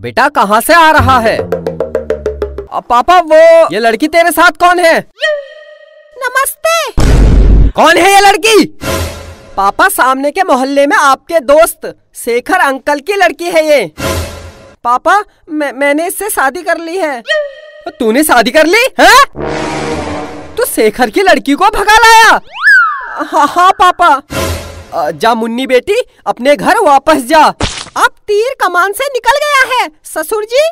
बेटा कहाँ से आ रहा है अब पापा वो ये लड़की तेरे साथ कौन है नमस्ते कौन है ये लड़की पापा सामने के मोहल्ले में आपके दोस्त शेखर अंकल की लड़की है ये पापा मैं, मैंने इससे शादी कर ली है तूने शादी कर ली है तू तो शेखर की लड़की को भगा लाया हाँ हाँ पापा जा मुन्नी बेटी अपने घर वापस जा अब तीर कमान से निकल गया है ससुर जी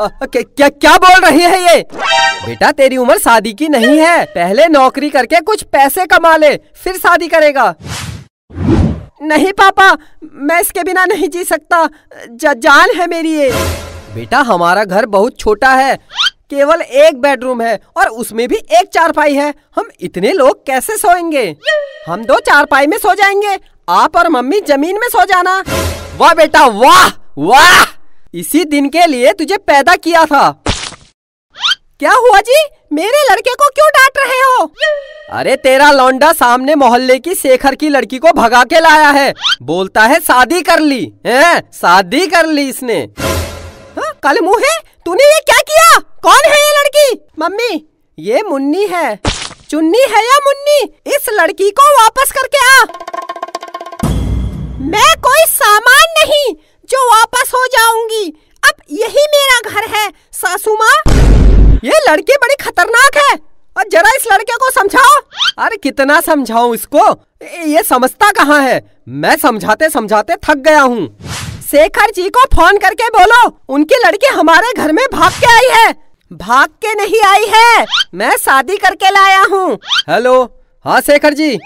आ, क्या क्या बोल रहे हैं ये बेटा तेरी उम्र शादी की नहीं है पहले नौकरी करके कुछ पैसे कमा ले फिर शादी करेगा नहीं पापा मैं इसके बिना नहीं जी सकता जान है मेरी ये बेटा हमारा घर बहुत छोटा है केवल एक बेडरूम है और उसमें भी एक चारपाई है हम इतने लोग कैसे सोएंगे हम दो चारपाई में सो जाएंगे आप और मम्मी जमीन में सो जाना वाह बेटा वाह वाह इसी दिन के लिए तुझे पैदा किया था क्या हुआ जी मेरे लड़के को क्यों डांट रहे हो अरे तेरा लौंडा सामने मोहल्ले की शेखर की लड़की को भगा के लाया है बोलता है शादी कर ली है शादी कर ली इसने हाँ, कल मुंह है तूने ये क्या किया कौन है ये लड़की मम्मी ये मुन्नी है चुन्नी है या मुन्नी इस लड़की को वापस करके आ मैं कोई सामान नहीं जो वापस हो जाऊंगी अब यही मेरा घर है सासू माँ ये लड़की बड़ी खतरनाक है और जरा इस लड़के को समझाओ अरे कितना समझाओ इसको ये समझता कहाँ है मैं समझाते समझाते थक गया हूँ शेखर जी को फोन करके बोलो उनकी लड़की हमारे घर में भाग के आई है भाग के नहीं आई है मैं शादी करके लाया हूँ हेलो हाँ शेखर जी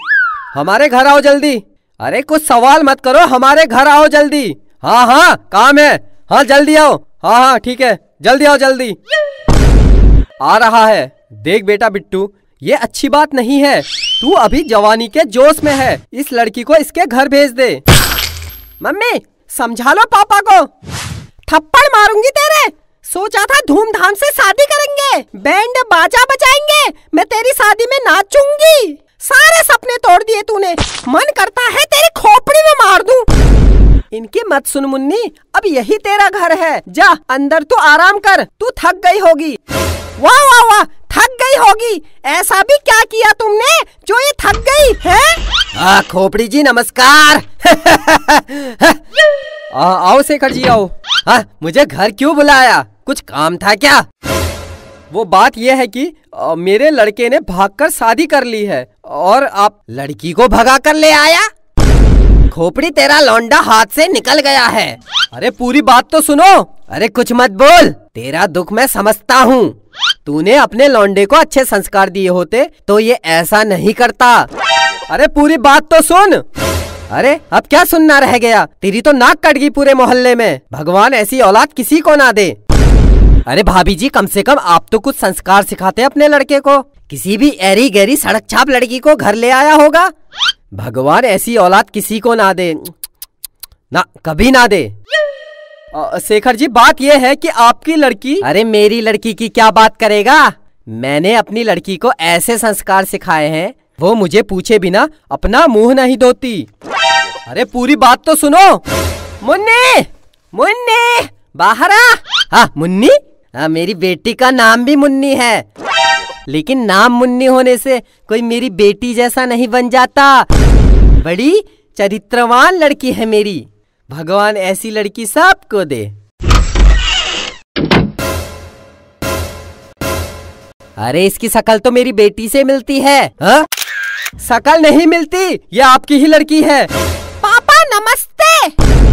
हमारे घर आओ जल्दी अरे कुछ सवाल मत करो हमारे घर आओ जल्दी हाँ हाँ काम है हाँ जल्दी आओ हाँ हाँ ठीक है जल्दी आओ जल्दी आ रहा है देख बेटा बिट्टू ये अच्छी बात नहीं है तू अभी जवानी के जोश में है इस लड़की को इसके घर भेज दे मम्मी समझा लो पापा को थप्पड़ मारूंगी तेरे सोचा था धूमधाम से शादी करेंगे बैंड बाजा बजाएंगे मैं तेरी शादी में नाचूंगी सारे सपने तोड़ दिए तूने मन करता है तेरी खोपड़ी में मार दूं। इनकी मत सुन मुन्नी अब यही तेरा घर है जा अंदर तू आराम कर तू थक गई होगी वाह वाह वाह थक गई होगी ऐसा भी क्या किया तुमने जो ये थक गई है आ, खोपड़ी जी नमस्कार आ, आओ शेखर जी आओ आ, मुझे घर क्यों बुलाया कुछ काम था क्या वो बात यह है कि आ, मेरे लड़के ने भागकर शादी कर ली है और आप लड़की को भगा कर ले आया खोपड़ी तेरा लौंडा हाथ से निकल गया है अरे पूरी बात तो सुनो अरे कुछ मत बोल तेरा दुख मैं समझता हूँ तूने अपने लौंडे को अच्छे संस्कार दिए होते तो ये ऐसा नहीं करता अरे पूरी बात तो सुन अरे अब क्या सुनना रह गया तेरी तो नाक कट गई पूरे मोहल्ले में भगवान ऐसी औलाद किसी को ना दे अरे भाभी जी कम से कम आप तो कुछ संस्कार सिखाते अपने लड़के को किसी भी एरी गहरी सड़क छाप लड़की को घर ले आया होगा भगवान ऐसी औलाद किसी को ना दे ना कभी ना दे शेखर जी बात यह है कि आपकी लड़की अरे मेरी लड़की की क्या बात करेगा मैंने अपनी लड़की को ऐसे संस्कार सिखाए हैं वो मुझे पूछे बिना अपना मुंह नहीं धोती अरे पूरी बात तो सुनो मुन्नी मुन्नी बाहर आ हाँ मुन्नी हाँ मेरी बेटी का नाम भी मुन्नी है लेकिन नाम मुन्नी होने से कोई मेरी बेटी जैसा नहीं बन जाता बड़ी चरित्रवान लड़की है मेरी भगवान ऐसी लड़की सबको दे अरे इसकी शकल तो मेरी बेटी से मिलती है हा? शकल नहीं मिलती ये आपकी ही लड़की है पापा नमस्ते